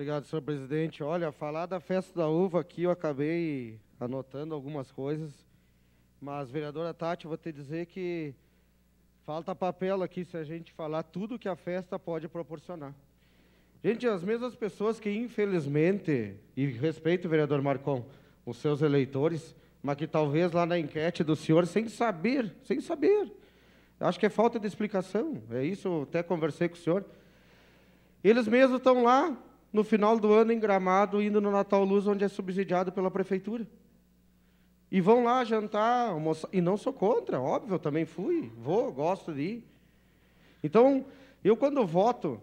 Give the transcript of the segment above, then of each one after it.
Obrigado, senhor presidente. Olha, falar da festa da uva aqui, eu acabei anotando algumas coisas, mas, vereadora Tati, eu vou te dizer que falta papel aqui se a gente falar tudo que a festa pode proporcionar. Gente, as mesmas pessoas que, infelizmente, e respeito, vereador Marcon, os seus eleitores, mas que talvez lá na enquete do senhor, sem saber, sem saber, acho que é falta de explicação, é isso, eu até conversei com o senhor, eles mesmos estão lá no final do ano em Gramado, indo no Natal Luz, onde é subsidiado pela prefeitura. E vão lá jantar, almoçar. E não sou contra, óbvio, eu também fui, vou, gosto de ir. Então, eu quando voto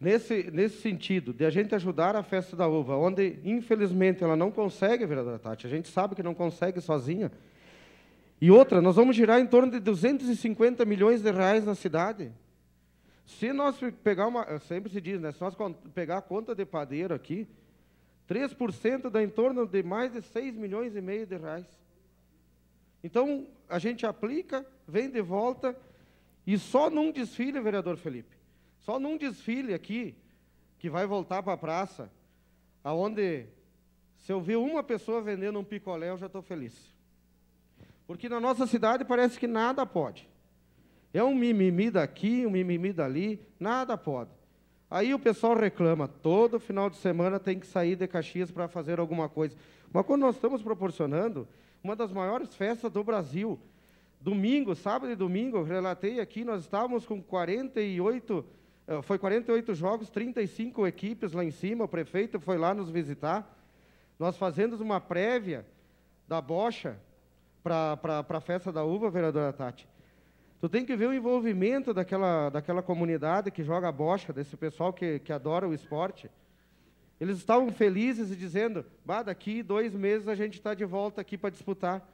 nesse, nesse sentido, de a gente ajudar a festa da uva, onde infelizmente ela não consegue, vereadora Tati, a gente sabe que não consegue sozinha. E outra, nós vamos girar em torno de 250 milhões de reais na cidade. Se nós pegar uma. Eh, sempre se diz, né? Se nós pegar a conta de padeiro aqui, 3% dá em torno de mais de 6 milhões e meio de reais. Então, a gente aplica, vem de volta, e só num desfile, vereador Felipe, só num desfile aqui, que vai voltar para a praça, aonde se eu ver uma pessoa vendendo um picolé, eu já estou feliz. Porque na nossa cidade parece que nada pode. É um mimimi daqui, um mimimi dali, nada pode. Aí o pessoal reclama, todo final de semana tem que sair de Caxias para fazer alguma coisa. Mas quando nós estamos proporcionando uma das maiores festas do Brasil, domingo, sábado e domingo, relatei aqui, nós estávamos com 48, eh, foi 48 jogos, 35 equipes lá em cima, o prefeito foi lá nos visitar. Nós fazemos uma prévia da bocha para a festa da uva, vereadora Tati. Tu tem que ver o envolvimento daquela, daquela comunidade que joga bocha, desse pessoal que, que adora o esporte. Eles estavam felizes e dizendo: bah, daqui dois meses a gente está de volta aqui para disputar.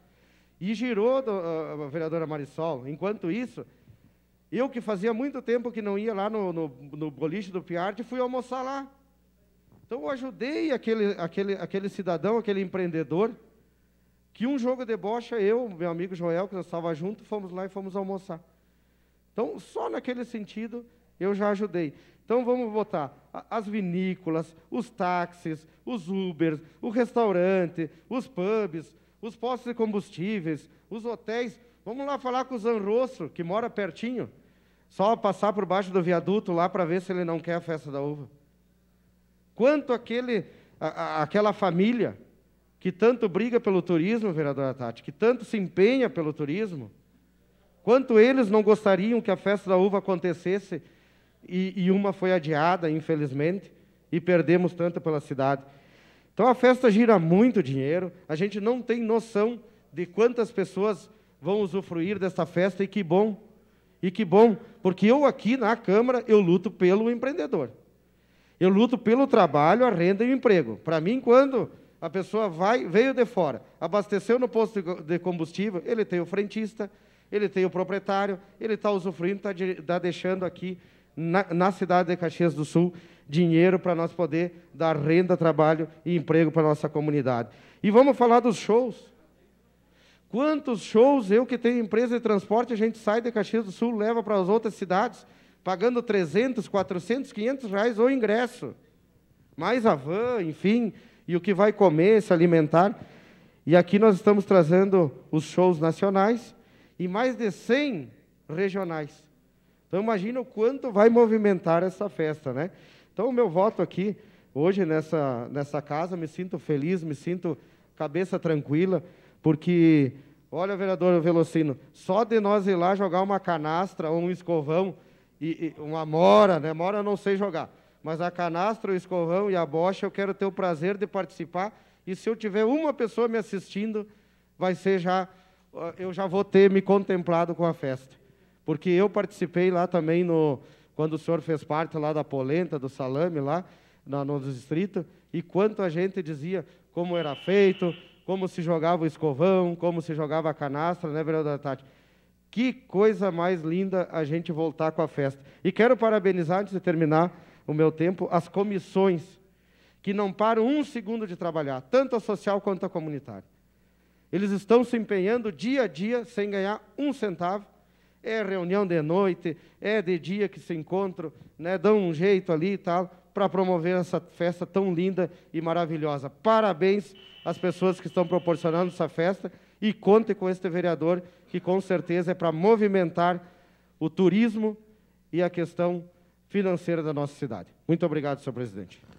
E girou, do, a vereadora Marisol. Enquanto isso, eu que fazia muito tempo que não ia lá no, no, no boliche do Piarte, fui almoçar lá. Então eu ajudei aquele, aquele, aquele cidadão, aquele empreendedor, que um jogo de bocha, eu, meu amigo Joel, que nós estava junto, fomos lá e fomos almoçar. Então, só naquele sentido, eu já ajudei. Então, vamos botar as vinícolas, os táxis, os Ubers, o restaurante, os pubs, os postos de combustíveis, os hotéis. Vamos lá falar com o Zanrosso, que mora pertinho. Só passar por baixo do viaduto lá para ver se ele não quer a festa da uva. Quanto aquele, a, a, aquela família que tanto briga pelo turismo, vereadora Tati, que tanto se empenha pelo turismo, quanto eles não gostariam que a festa da uva acontecesse e, e uma foi adiada, infelizmente, e perdemos tanto pela cidade. Então a festa gira muito dinheiro, a gente não tem noção de quantas pessoas vão usufruir dessa festa e que bom. E que bom, porque eu aqui na Câmara eu luto pelo empreendedor. Eu luto pelo trabalho, a renda e o emprego. Para mim, quando a pessoa vai, veio de fora, abasteceu no posto de combustível, ele tem o frentista, ele tem o proprietário, ele está usufruindo, está tá deixando aqui na, na, cidade de Caxias do Sul dinheiro para nós poder dar renda, trabalho e emprego para a nossa comunidade. E vamos falar dos shows. Quantos shows eu que tenho empresa de transporte, a gente sai de Caxias do Sul, leva para as outras cidades, pagando 300, 400, 500 reais o ingresso. Mais a van, enfim, e o que vai comer, se alimentar. E aqui nós estamos trazendo os shows nacionais e mais de 100 regionais. Então imagina o quanto vai movimentar essa festa, né? Então o meu voto aqui hoje nessa nessa casa, me sinto feliz, me sinto cabeça tranquila, porque olha, vereador Velocino, só de nós ir lá jogar uma canastra ou um escovão e, e uma mora, né? Mora eu não sei jogar mas a canastra, o escorrão e a bocha eu quero ter o prazer de participar. E se eu tiver uma pessoa me assistindo, vai ser já eu já vou ter me contemplado com a festa. Porque eu participei lá também no quando o senhor fez parte lá da polenta, do salame lá na, no distrito, e quanto a gente dizia como era feito, como se jogava o escovão, como se jogava a canastra, né, vereadora Tati? Que coisa mais linda a gente voltar com a festa. E quero parabenizar, antes de terminar, o meu tempo as comissões, que não param um segundo de trabalhar, tanto a social quanto a comunitária. Eles estão se empenhando dia a dia sem ganhar um centavo. É reunião de noite, é de dia que se encontram, né, dão um jeito ali e tal, para promover essa festa tão linda e maravilhosa. Parabéns às pessoas que estão proporcionando essa festa e conte com este vereador, que com certeza é para movimentar o turismo e a questão financeira da nossa cidade. Muito obrigado, senhor presidente.